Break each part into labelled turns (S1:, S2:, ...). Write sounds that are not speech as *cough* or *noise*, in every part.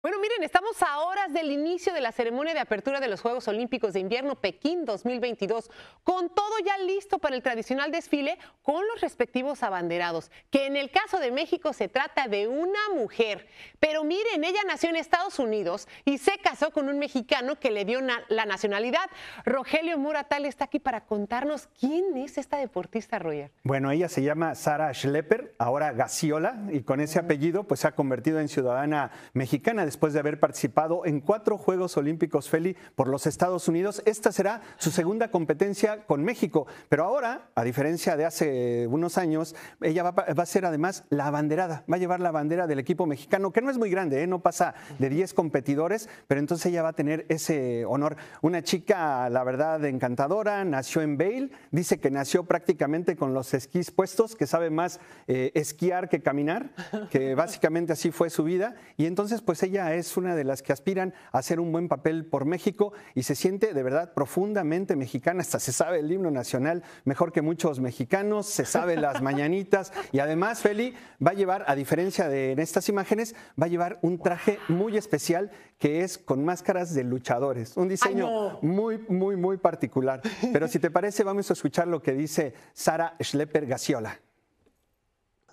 S1: Bueno, miren, estamos a horas del inicio de la ceremonia de apertura de los Juegos Olímpicos de Invierno Pekín 2022, con todo ya listo para el tradicional desfile con los respectivos abanderados, que en el caso de México se trata de una mujer. Pero miren, ella nació en Estados Unidos y se casó con un mexicano que le dio la nacionalidad. Rogelio Muratal está aquí para contarnos quién es esta deportista, Roger.
S2: Bueno, ella se llama Sara Schlepper, ahora Gaciola, y con ese apellido pues se ha convertido en ciudadana mexicana después de haber participado en cuatro Juegos Olímpicos Feli por los Estados Unidos. Esta será su segunda competencia con México, pero ahora, a diferencia de hace unos años, ella va, a ser además la abanderada, va a llevar la bandera del equipo mexicano, que no es muy grande, ¿eh? no pasa de 10 competidores, pero entonces ella va a tener ese honor. Una chica, la verdad, encantadora, nació en Bale, dice que nació prácticamente con los esquís puestos, que sabe más eh, esquiar que caminar, que básicamente así fue su vida, y entonces pues ella es una de las que aspiran a hacer un buen papel por México y se siente de verdad profundamente mexicana, hasta se sabe el himno nacional mejor que muchos mexicanos, se sabe las *laughs* mañanitas y además Feli va a llevar, a diferencia de en estas imágenes, va a llevar un traje muy especial que es con máscaras de luchadores, un diseño muy, muy, muy particular. Pero si te parece, vamos a escuchar lo que dice Sara Schlepper Gaciola.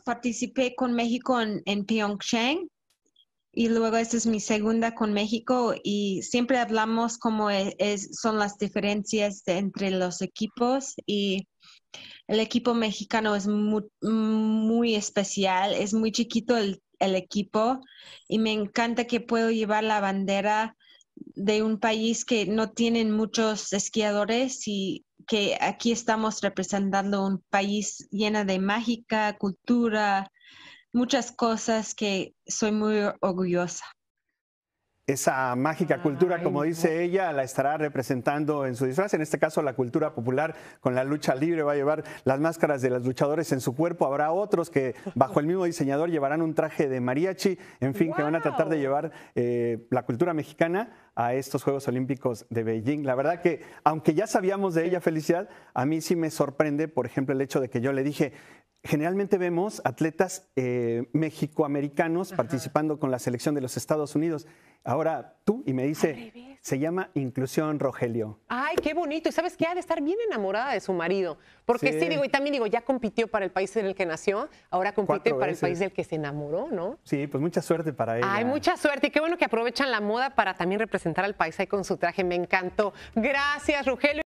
S3: Participé con México en, en Pyeongchang y luego esta es mi segunda con México y siempre hablamos cómo e, es, son las diferencias entre los equipos y el equipo mexicano es muy, muy especial, es muy chiquito el, el, equipo y me encanta que puedo llevar la bandera de un país que no tienen muchos esquiadores y que aquí estamos representando un país lleno de mágica, cultura, muchas cosas que soy muy orgullosa.
S2: Esa mágica cultura, como dice ella, la estará representando en su disfraz, en este caso la cultura popular con la lucha libre, va a llevar las máscaras de los luchadores en su cuerpo, habrá otros que bajo el mismo diseñador llevarán un traje de mariachi, en fin, que van a tratar de llevar eh, la cultura mexicana a estos Juegos Olímpicos de Beijing. La verdad que, aunque ya sabíamos de ella, Felicidad, a mí sí me sorprende, por ejemplo, el hecho de que yo le dije, generalmente vemos atletas eh, mexicoamericanos participando con la selección de los Estados Unidos. Ahora tú, y me dice, se llama Inclusión, Rogelio.
S1: Ay, qué bonito. Y sabes que ha de estar bien enamorada de su marido. Porque sí. digo, y también digo, ya compitió para el país en el que nació, ahora compite para el país del que se enamoró, ¿no?
S2: Sí, pues mucha suerte para ella. Ay,
S1: mucha suerte. Y qué bueno que aprovechan la moda para también representar al país ahí con su traje. Me encantó. Gracias, Rogelio.